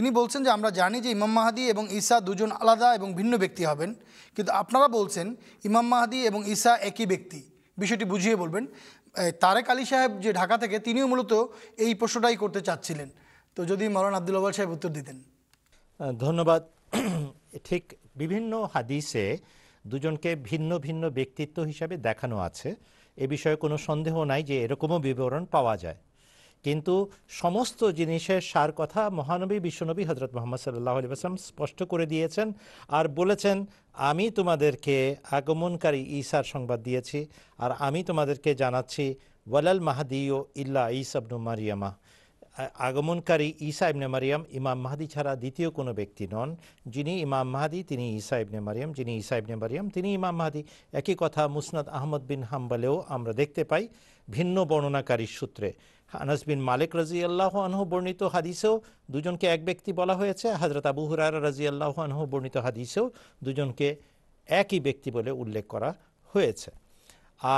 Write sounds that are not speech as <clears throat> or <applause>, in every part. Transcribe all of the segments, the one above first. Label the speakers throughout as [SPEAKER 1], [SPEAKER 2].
[SPEAKER 1] তিনি বলছেন যে আমরা জানি যে ইমাম মাহাদি এবং ঈসা দুজন আলাদা এবং ভিন্ন ব্যক্তি হবেন কিন্তু আপনারা বলছেন ইমাম মাহাদি এবং ঈসা একই ব্যক্তি বিষয়টি বুঝিয়ে বলবেন তারেক আলী সাহেব যে ঢাকা থেকে তিনিও মূলত এই প্রশ্নটাই করতে চাচ্ছিলেন তো যদি মরান আব্দুল আবাল সাহেব উত্তর দিতেন ধন্যবাদ <clears throat> ঠিক বিভিন্ন হাদিসে দুজনকে ভিন্ন ভিন্ন ব্যক্তিত্ব হিসাবে দেখানো আছে এ বিষয়ে কোনো সন্দেহ নাই যে এরকমও বিবরণ পাওয়া যায় কিন্তু সমস্ত জিনিসের সার কথা মহানবী বিশ্বনবী হজরত মোহাম্মদ সাল্লাহ আলি আসলাম স্পষ্ট করে দিয়েছেন আর বলেছেন আমি তোমাদেরকে আগমনকারী ঈসার সংবাদ দিয়েছি আর আমি তোমাদেরকে জানাচ্ছি ওয়ালাল মাহাদিও ইল্লা ইসাবনু মারিয়ামা আগমনকারী ঈসা ইবনে মারিয়াম ইমাম মাহাদি ছাড়া দ্বিতীয় কোনো ব্যক্তি নন যিনি ইমাম মাহাদি তিনি ঈসা ইবনে মারিয়াম যিনি ঈসা ইবনে মারিয়াম তিনি ইমাম মাহাদি একই কথা মুসনাদ আহমদ বিন হাম্বালেও আমরা দেখতে পাই ভিন্ন বর্ণনাকারীর সূত্রে আনাস বিন মালিক রাজি আল্লাহ আনহু বর্ণিত হাদিসেও দুজনকে এক ব্যক্তি বলা হয়েছে হজরত আবু হুরার রাজি আল্লাহ আনহু বর্ণিত হাদিসেও দুজনকে একই ব্যক্তি বলে উল্লেখ করা হয়েছে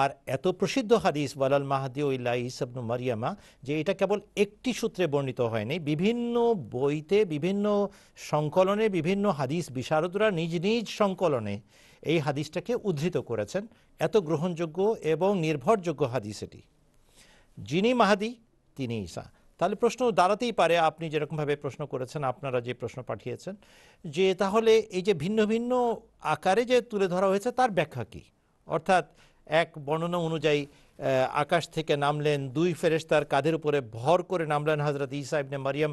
[SPEAKER 1] আর এত প্রসিদ্ধ হাদিস বালাল মাহাদি ইল্লা ইসাবনু মারিয়ামা যে এটা কেবল একটি সূত্রে বর্ণিত হয়নি বিভিন্ন বইতে বিভিন্ন সংকলনে বিভিন্ন হাদিস বিশারদরা নিজ নিজ সংকলনে এই হাদিসটাকে উদ্ধৃত করেছেন এত গ্রহণযোগ্য এবং নির্ভরযোগ্য হাদিস এটি যিনি মাহাদি তিনি ঈসা তাহলে প্রশ্ন দাঁড়াতেই পারে আপনি যেরকমভাবে প্রশ্ন করেছেন আপনারা যে প্রশ্ন পাঠিয়েছেন যে তাহলে এই যে ভিন্ন ভিন্ন আকারে যে তুলে ধরা হয়েছে তার ব্যাখ্যা কী অর্থাৎ এক বর্ণনা অনুযায়ী আকাশ থেকে নামলেন দুই ফেরেস্তার কাঁধের উপরে ভর করে নামলেন হজরত ইসা ইবনে মারিয়াম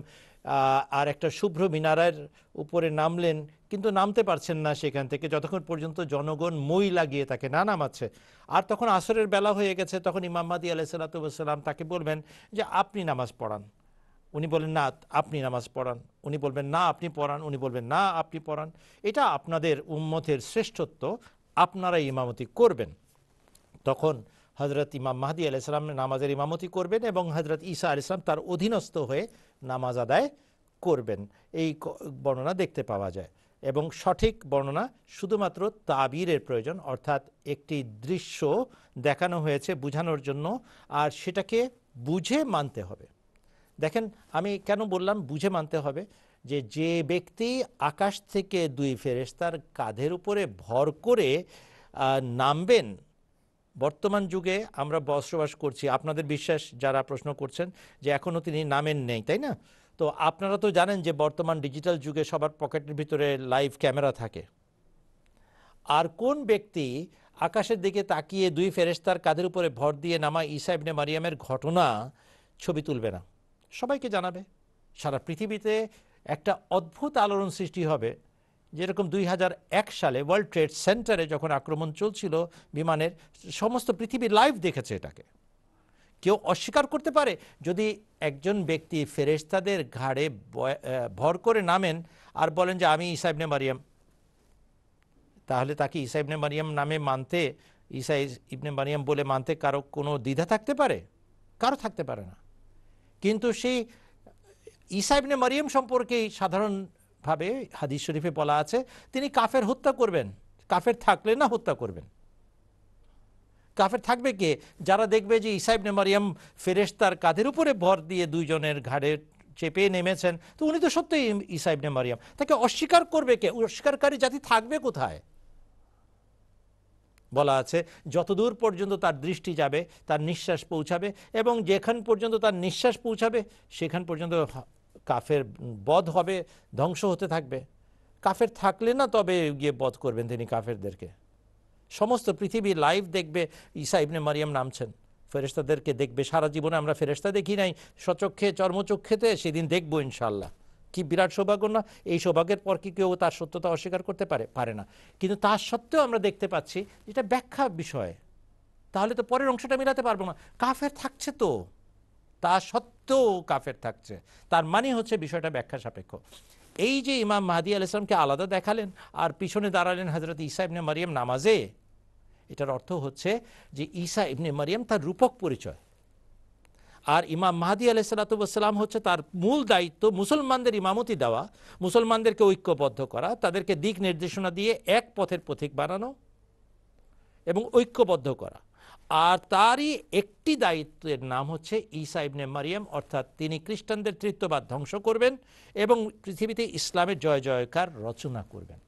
[SPEAKER 1] আর একটা শুভ্র মিনারের উপরে নামলেন কিন্তু নামতে পারছেন না সেখান থেকে যতক্ষণ পর্যন্ত জনগণ মই লাগিয়ে তাকে না নামাচ্ছে আর তখন আসরের বেলা হয়ে গেছে তখন ইমাম্মাদি মাদি আলাইসাল্লাতুসাল্লাম তাকে বলবেন যে আপনি নামাজ পড়ান উনি বলেন না আপনি নামাজ পড়ান উনি বলবেন না আপনি পড়ান উনি বলবেন না আপনি পড়ান এটা আপনাদের উম্মতের শ্রেষ্ঠত্ব আপনারা ইমামতি করবেন তখন হজরত ইমাম মাহাদি ইসলাম নামাজের ইমামতি করবেন এবং হজরত ঈসা ইসলাম তার অধীনস্থ হয়ে নামাজ আদায় করবেন এই বর্ণনা দেখতে পাওয়া যায় এবং সঠিক বর্ণনা শুধুমাত্র তাবিরের প্রয়োজন অর্থাৎ একটি দৃশ্য দেখানো হয়েছে বুঝানোর জন্য আর সেটাকে বুঝে মানতে হবে দেখেন আমি কেন বললাম বুঝে মানতে হবে যে যে ব্যক্তি আকাশ থেকে দুই ফেরেস্তার কাঁধের উপরে ভর করে নামবেন বর্তমান যুগে আমরা বসবাস করছি আপনাদের বিশ্বাস যারা প্রশ্ন করছেন যে এখনও তিনি নামেন নেই তাই না তো আপনারা তো জানেন যে বর্তমান ডিজিটাল যুগে সবার পকেটের ভিতরে লাইভ ক্যামেরা থাকে আর কোন ব্যক্তি আকাশের দিকে তাকিয়ে দুই ফেরেস্তার কাঁধের উপরে ভর দিয়ে নামা ইসাইবনে মারিয়ামের ঘটনা ছবি তুলবে না সবাইকে জানাবে সারা পৃথিবীতে একটা অদ্ভুত আলোড়ন সৃষ্টি হবে যেরকম দুই সালে ওয়ার্ল্ড ট্রেড সেন্টারে যখন আক্রমণ চলছিল বিমানের সমস্ত পৃথিবী লাইভ দেখেছে এটাকে কেউ অস্বীকার করতে পারে যদি একজন ব্যক্তি ফেরেস্তাদের ঘাড়ে ভর করে নামেন আর বলেন যে আমি ইসাইবনে মারিয়াম তাহলে তাকে ইসাইবনে মারিয়াম নামে মানতে ইসাই ইবনে মারিয়াম বলে মানতে কারো কোনো দ্বিধা থাকতে পারে কারো থাকতে পারে না কিন্তু সেই ইসাইবনে মারিয়াম সম্পর্কেই সাধারণ ভাবে হাদিস শরীফে বলা আছে তিনি কাফের হত্যা করবেন কাফের থাকলে না হত্যা করবেন কাফের থাকবে কে যারা দেখবে যে ইসাইব নেমারিয়াম ফেরেস্তার কাঁধের উপরে ভর দিয়ে দুইজনের ঘাড়ে চেপে নেমেছেন তো উনি তো সত্যিই ইসাইব নেমারিয়াম তাকে অস্বীকার করবে কে অস্বীকারী জাতি থাকবে কোথায় বলা আছে যতদূর পর্যন্ত তার দৃষ্টি যাবে তার নিঃশ্বাস পৌঁছাবে এবং যেখান পর্যন্ত তার নিঃশ্বাস পৌঁছাবে সেখান পর্যন্ত কাফের বধ হবে ধ্বংস হতে থাকবে কাফের থাকলে না তবে গিয়ে বধ করবেন তিনি কাফেরদেরকে সমস্ত পৃথিবী লাইভ দেখবে ঈসা ইবনে মারিয়াম নামছেন ফেরেস্তাদেরকে দেখবে সারা জীবনে আমরা ফেরেস্তা দেখি নাই সচক্ষে চর্মচক্ষেতে সেদিন দেখবো ইনশাল্লাহ কি বিরাট সৌভাগ্য না এই সৌভাগ্যের পর কি কেউ তার সত্যতা অস্বীকার করতে পারে পারে না কিন্তু তার সত্ত্বেও আমরা দেখতে পাচ্ছি এটা ব্যাখ্যা বিষয় তাহলে তো পরের অংশটা মিলাতে পারবো না কাফের থাকছে তো তা সত্ত্বেও থাকতেও কাফের থাকছে তার মানে হচ্ছে বিষয়টা ব্যাখ্যা সাপেক্ষ এই যে ইমাম মাহাদি আল ইসলামকে আলাদা দেখালেন আর পিছনে দাঁড়ালেন হজরত ইসা ইবনে মারিয়াম নামাজে এটার অর্থ হচ্ছে যে ঈসা ইবনে মারিয়াম তার রূপক পরিচয় আর ইমাম মাহাদি আলহ সালাতাম হচ্ছে তার মূল দায়িত্ব মুসলমানদের ইমামতি দেওয়া মুসলমানদেরকে ঐক্যবদ্ধ করা তাদেরকে দিক নির্দেশনা দিয়ে এক পথের পথিক বানানো এবং ঐক্যবদ্ধ করা আর তারই একটি দায়িত্বের নাম হচ্ছে ইসা ইবনে মারিয়াম অর্থাৎ তিনি খ্রিস্টানদের তৃতীয়বাদ ধ্বংস করবেন এবং পৃথিবীতে ইসলামের জয় জয়কার রচনা করবেন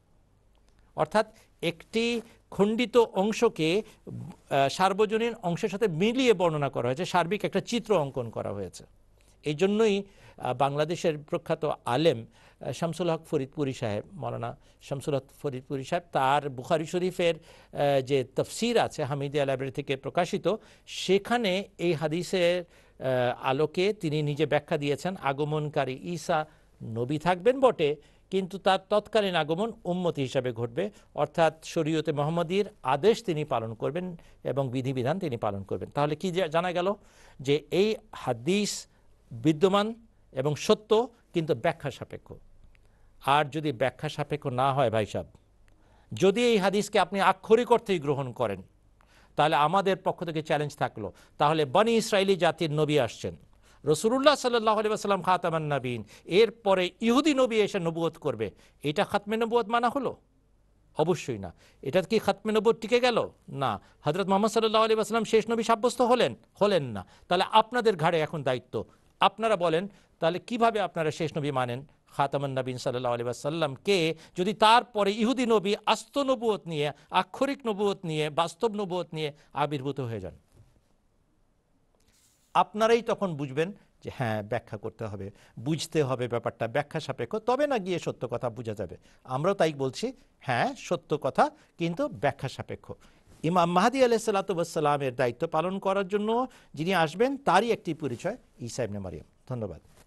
[SPEAKER 1] অর্থাৎ একটি খণ্ডিত অংশকে সার্বজনীন অংশের সাথে মিলিয়ে বর্ণনা করা হয়েছে সার্বিক একটা চিত্র অঙ্কন করা হয়েছে এই জন্যই বাংলাদেশের প্রখ্যাত আলেম শামসুল হক ফরিদপুরি সাহেব মৌলানা শামসুল হক ফরিদপুরি সাহেব তার বুখারি শরীফের যে তফসির আছে হামিদিয়া লাইব্রেরি থেকে প্রকাশিত সেখানে এই হাদিসের আলোকে তিনি নিজে ব্যাখ্যা দিয়েছেন আগমনকারী ঈসা নবী থাকবেন বটে কিন্তু তার তৎকালীন আগমন উন্মতি হিসাবে ঘটবে অর্থাৎ শরীয়তে মোহাম্মদীর আদেশ তিনি পালন করবেন এবং বিধিবিধান তিনি পালন করবেন তাহলে কি জানা গেল যে এই হাদিস বিদ্যমান এবং সত্য কিন্তু ব্যাখ্যা সাপেক্ষ আর যদি ব্যাখ্যা সাপেক্ষ না হয় ভাই সাহেব যদি এই হাদিসকে আপনি আক্ষরিক অর্থেই গ্রহণ করেন তাহলে আমাদের পক্ষ থেকে চ্যালেঞ্জ থাকলো তাহলে বনি ইসরায়েলি জাতির নবী আসছেন রসুল্লাহ সাল্লাহ আলিবাসাল্লাম খাতামান নাবিন এরপরে ইহুদি নবী এসে নবুয়ত করবে এটা খাতমে নবুয়ত মানা হলো অবশ্যই না এটা কি খাতমে নবুয়ত টিকে গেল না হজরত মোহাম্মদ সাল্লাহ আলী আসলাম শেষ নবী সাব্যস্ত হলেন হলেন না তাহলে আপনাদের ঘাড়ে এখন দায়িত্ব আপনারা বলেন তাহলে কিভাবে আপনারা শেষ নবী মানেন খাতামান নবীন সাল্লাহ আলী আসাল্লামকে যদি তারপরে ইহুদি নবী আস্ত নবুয়ত নিয়ে আক্ষরিক নবুয়ত নিয়ে বাস্তব নবুয়ত নিয়ে আবির্ভূত হয়ে যান আপনারাই তখন বুঝবেন যে হ্যাঁ ব্যাখ্যা করতে হবে বুঝতে হবে ব্যাপারটা ব্যাখ্যা সাপেক্ষ তবে না গিয়ে সত্য কথা বোঝা যাবে আমরাও তাই বলছি হ্যাঁ সত্য কথা কিন্তু ব্যাখ্যা সাপেক্ষ ইমাম মাহাদি আলাইসাল্লাতুবাসাল্লামের দায়িত্ব পালন করার জন্য যিনি আসবেন তারই একটি পরিচয় ইসাইবনে মারিয়াম ধন্যবাদ